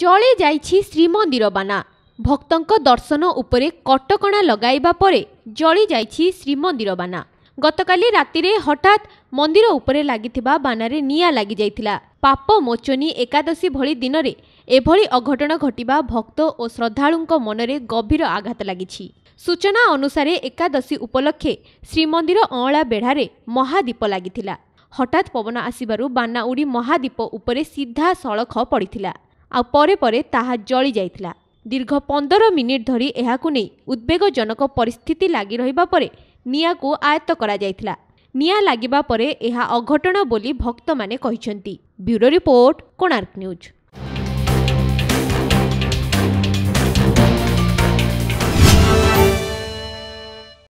ଜଳେ ଯାଇଛି ଶ୍ରୀମନ୍ଦିର ବାନା ଭକ୍ତଙ୍କ ଦର୍ଶନ ଉପରେ କଟକଣା ଲଗାଇବା ପରେ ଜଳି ଯାଇଛି ଶ୍ରୀମନ୍ଦିର ବାନା ଗତକାଲି ରାତିରେ ହଠାତ୍ ମନ୍ଦିର ଉପରେ ଲାଗିଥିବା ବାନାରେ ନିଆଁ ଲାଗିଯାଇଥିଲା ପାପ ମୋଚନୀ ଏକାଦଶୀ ଭଳି ଦିନରେ ଏଭଳି ଅଘଟଣ ଘଟିବା ଭକ୍ତ ଓ ଶ୍ରଦ୍ଧାଳୁଙ୍କ ମନରେ ଗଭୀର ଆଘାତ ଲାଗିଛି ସୂଚନା ଅନୁସାରେ ଏକାଦଶୀ ଉପଲକ୍ଷେ ଶ୍ରୀମନ୍ଦିର ଅଁଳା ବେଢ଼ାରେ ମହାଦୀପ ଲାଗିଥିଲା ହଠାତ୍ ପବନ ଆସିବାରୁ ବାନା ଉଡ଼ି ମହାଦୀପ ଉପରେ ସିଧାସଳଖ ପଡ଼ିଥିଲା ଆଉ ପରେ ପରେ ତାହା ଜଳିଯାଇଥିଲା ଦୀର୍ଘ ପନ୍ଦର ମିନିଟ୍ ଧରି ଏହାକୁ ନେଇ ଉଦ୍ବେଗଜନକ ପରିସ୍ଥିତି ଲାଗି ରହିବା ପରେ ନିଆଁକୁ ଆୟତ୍ତ କରାଯାଇଥିଲା ନିଆଁ ଲାଗିବା ପରେ ଏହା ଅଘଟଣ ବୋଲି ଭକ୍ତମାନେ କହିଛନ୍ତି ବ୍ୟୁରୋ ରିପୋର୍ଟ କୋଣାର୍କ ନ୍ୟୁଜ୍